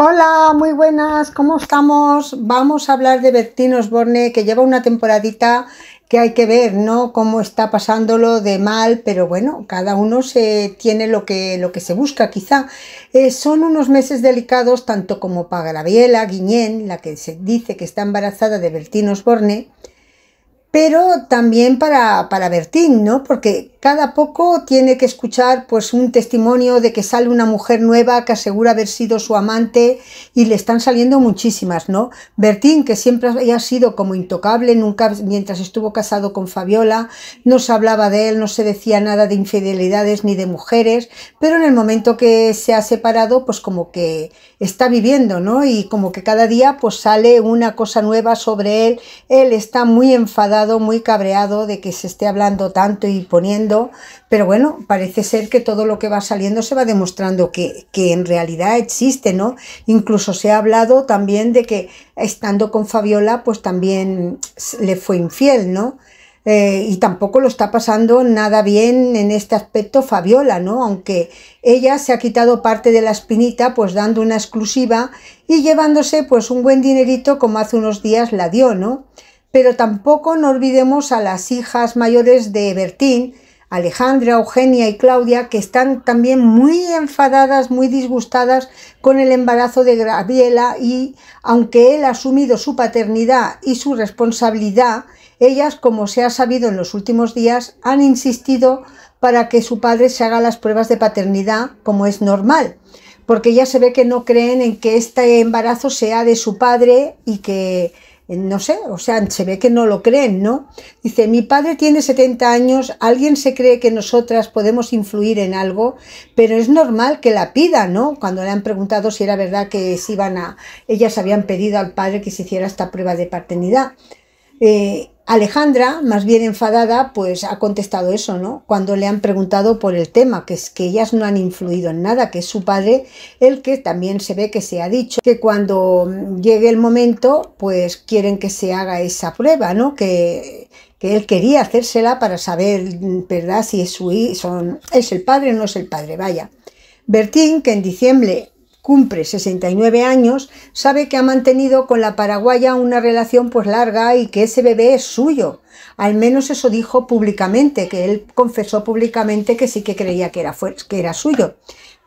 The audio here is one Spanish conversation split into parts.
Hola, muy buenas, ¿cómo estamos? Vamos a hablar de Bertín Osborne, que lleva una temporadita que hay que ver, ¿no? Cómo está pasándolo de mal, pero bueno, cada uno se tiene lo que, lo que se busca, quizá. Eh, son unos meses delicados, tanto como para Graviela, Guiñén, la que se dice que está embarazada de Bertín Osborne, pero también para, Bertín, ¿no? Porque cada poco tiene que escuchar pues un testimonio de que sale una mujer nueva que asegura haber sido su amante y le están saliendo muchísimas, ¿no? Bertín, que siempre había sido como intocable, nunca mientras estuvo casado con Fabiola, no se hablaba de él, no se decía nada de infidelidades ni de mujeres, pero en el momento que se ha separado, pues como que está viviendo, ¿no? Y como que cada día pues sale una cosa nueva sobre él, él está muy enfadado muy cabreado de que se esté hablando tanto y poniendo, pero bueno, parece ser que todo lo que va saliendo se va demostrando que, en realidad existe, ¿no? Incluso se ha hablado también de que estando con Fabiola, pues también le fue infiel, ¿no? Eh, y tampoco lo está pasando nada bien en este aspecto Fabiola, ¿no? Aunque ella se ha quitado parte de la espinita, pues dando una exclusiva y llevándose pues un buen dinerito como hace unos días la dio, ¿no? Pero tampoco no olvidemos a las hijas mayores de Bertín, Alejandra, Eugenia y Claudia, que están también muy enfadadas, muy disgustadas con el embarazo de Gabriela y aunque él ha asumido su paternidad y su responsabilidad, ellas, como se ha sabido en los últimos días, han insistido para que su padre se haga las pruebas de paternidad como es normal, porque ya se ve que no creen en que este embarazo sea de su padre y que no sé, o sea, se ve que no lo creen, ¿no? Dice, mi padre tiene 70 años, alguien se cree que nosotras podemos influir en algo, pero es normal que la pida, ¿no? Cuando le han preguntado si era verdad que si iban a, ellas habían pedido al padre que se hiciera esta prueba de paternidad. Eh, Alejandra, más bien enfadada, pues ha contestado eso, ¿no? Cuando le han preguntado por el tema, que es que ellas no han influido en nada, que es su padre el que también se ve que se ha dicho, que cuando llegue el momento, pues quieren que se haga esa prueba, ¿no? Que, que él quería hacérsela para saber, ¿verdad?, si es, su, hijo, es el padre o no es el padre, vaya. Bertín, que en diciembre cumple 69 años, sabe que ha mantenido con la paraguaya una relación pues larga y que ese bebé es suyo. Al menos eso dijo públicamente, que él confesó públicamente que sí que creía que era, que era suyo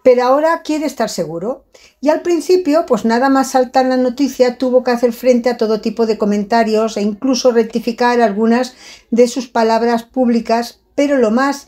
pero ahora quiere estar seguro. Y al principio, pues nada más saltar la noticia, tuvo que hacer frente a todo tipo de comentarios e incluso rectificar algunas de sus palabras públicas, pero lo más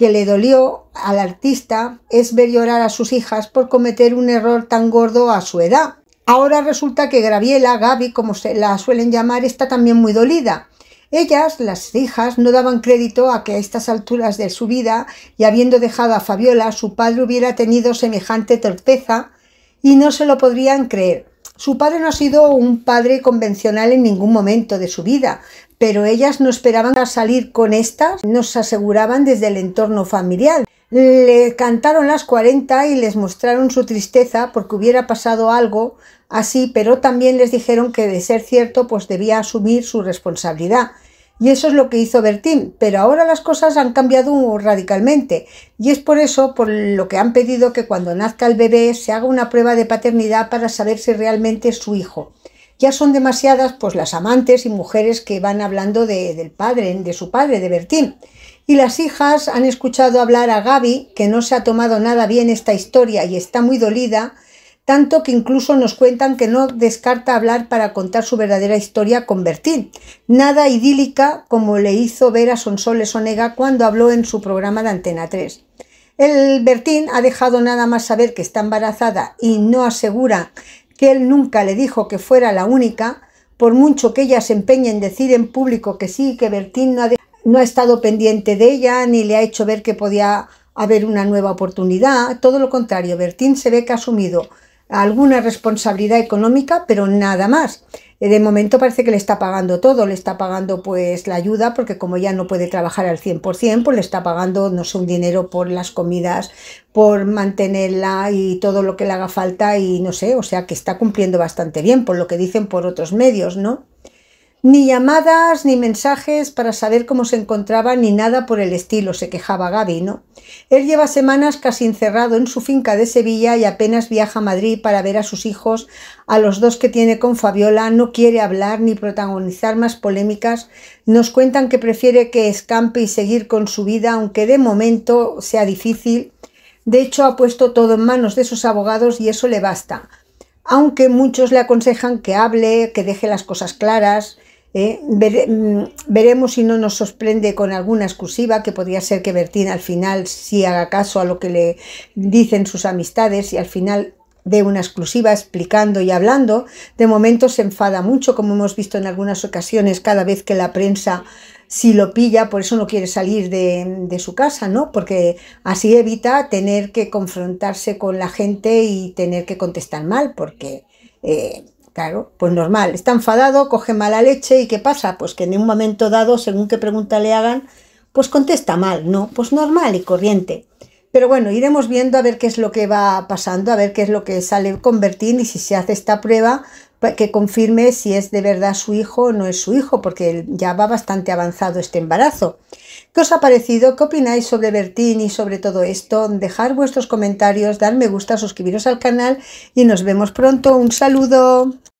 que le dolió al artista es ver llorar a sus hijas por cometer un error tan gordo a su edad. Ahora resulta que Graviela, Gaby, como se la suelen llamar, está también muy dolida. Ellas, las hijas, no daban crédito a que a estas alturas de su vida, y habiendo dejado a Fabiola, su padre hubiera tenido semejante torpeza y no se lo podrían creer. Su padre no ha sido un padre convencional en ningún momento de su vida, pero ellas no esperaban a salir con estas, nos aseguraban desde el entorno familiar. Le cantaron las 40 y les mostraron su tristeza porque hubiera pasado algo así, pero también les dijeron que de ser cierto pues debía asumir su responsabilidad y eso es lo que hizo Bertín, pero ahora las cosas han cambiado radicalmente y es por eso por lo que han pedido que cuando nazca el bebé se haga una prueba de paternidad para saber si realmente es su hijo. Ya son demasiadas pues las amantes y mujeres que van hablando de, del padre, de su padre, de Bertín. Y las hijas han escuchado hablar a Gaby, que no se ha tomado nada bien esta historia y está muy dolida, tanto que incluso nos cuentan que no descarta hablar para contar su verdadera historia con Bertín, nada idílica como le hizo ver a Sonsoles Onega cuando habló en su programa de Antena 3. El Bertín ha dejado nada más saber que está embarazada y no asegura que él nunca le dijo que fuera la única, por mucho que ella se empeñe en decir en público que sí, que Bertín no ha, no ha estado pendiente de ella ni le ha hecho ver que podía haber una nueva oportunidad, todo lo contrario, Bertín se ve que ha asumido alguna responsabilidad económica, pero nada más. Eh, de momento parece que le está pagando todo, le está pagando pues la ayuda, porque como ya no puede trabajar al 100%, pues le está pagando, no sé, un dinero por las comidas, por mantenerla y todo lo que le haga falta y no sé, o sea que está cumpliendo bastante bien, por lo que dicen por otros medios, ¿no? Ni llamadas, ni mensajes para saber cómo se encontraba, ni nada por el estilo, se quejaba Gaby, ¿no? Él lleva semanas casi encerrado en su finca de Sevilla y apenas viaja a Madrid para ver a sus hijos, a los dos que tiene con Fabiola, no quiere hablar ni protagonizar más polémicas, nos cuentan que prefiere que escampe y seguir con su vida, aunque de momento sea difícil. De hecho, ha puesto todo en manos de sus abogados y eso le basta, aunque muchos le aconsejan que hable, que deje las cosas claras, ¿eh? Mm, veremos si no nos sorprende con alguna exclusiva, que podría ser que Bertín al final sí haga caso a lo que le dicen sus amistades y al final dé una exclusiva explicando y hablando. De momento se enfada mucho, como hemos visto en algunas ocasiones, cada vez que la prensa si lo pilla, por eso no quiere salir de, su casa, ¿no? Porque así evita tener que confrontarse con la gente y tener que contestar mal, porque eh, Claro, pues normal. Está enfadado, coge mala leche y ¿qué pasa? Pues que en un momento dado, según qué pregunta le hagan, pues contesta mal, ¿no? Pues normal y corriente. Pero bueno, iremos viendo a ver qué es lo que va pasando, a ver qué es lo que sale Convertir y si se hace esta prueba pues, que confirme si es de verdad su hijo o no es su hijo, porque ya va bastante avanzado este embarazo. ¿Qué os ha parecido? ¿Qué opináis sobre Bertín y sobre todo esto? Dejar vuestros comentarios, dar me gusta, suscribiros al canal y nos vemos pronto. Un saludo.